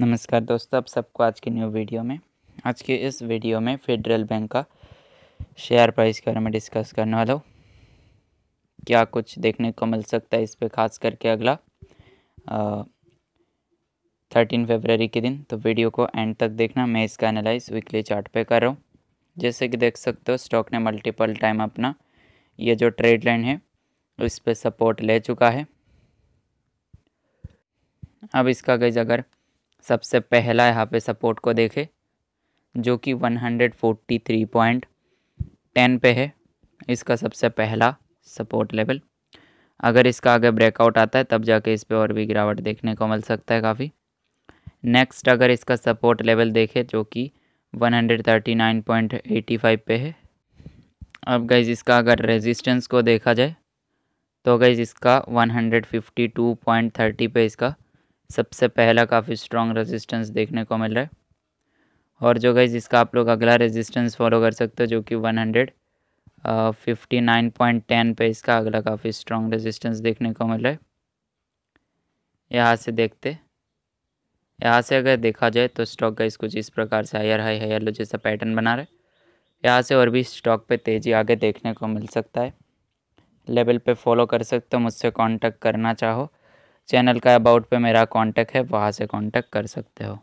नमस्कार दोस्तों आप सबको आज की न्यू वीडियो में आज के इस वीडियो में फेडरल बैंक का शेयर प्राइस के बारे में डिस्कस करने वाला हूँ क्या कुछ देखने को मिल सकता है इस पर खास करके अगला थर्टीन फरवरी के दिन तो वीडियो को एंड तक देखना मैं इसका एनालाइज वीकली चार्ट पे कर रहा हूँ जैसे कि देख सकते हो स्टॉक ने मल्टीपल टाइम अपना ये जो ट्रेड लाइन है उस पर सपोर्ट ले चुका है अब इसका गई अगर सबसे पहला यहाँ पे सपोर्ट को देखें जो कि 143.10 पे है इसका सबसे पहला सपोर्ट लेवल अगर इसका आगे ब्रेकआउट आता है तब जाके इस पर और भी गिरावट देखने को मिल सकता है काफ़ी नेक्स्ट अगर इसका सपोर्ट लेवल देखें जो कि 139.85 पे है अब गाइज इसका अगर रेजिस्टेंस को देखा जाए तो गाइज इसका 152.30 पे इसका सबसे पहला काफ़ी स्ट्रॉन्ग रेजिस्टेंस देखने को मिल रहा है और जो गाइज इसका आप लोग अगला रेजिस्टेंस फॉलो कर सकते हो जो कि one hundred fifty nine point ten पे इसका अगला काफ़ी स्ट्रॉन्ग रेजिस्टेंस देखने को मिल रहा है यहाँ से देखते यहाँ से अगर देखा जाए तो स्टॉक गाइज कुछ इस प्रकार से हायर हाई हायर लो जैसा पैटर्न बना रहा है यहाँ से और भी स्टॉक पर तेज़ी आगे देखने को मिल सकता है लेवल पे फॉलो कर सकते हो मुझसे कांटेक्ट करना चाहो चैनल का अबाउट पे मेरा कांटेक्ट है वहाँ से कांटेक्ट कर सकते हो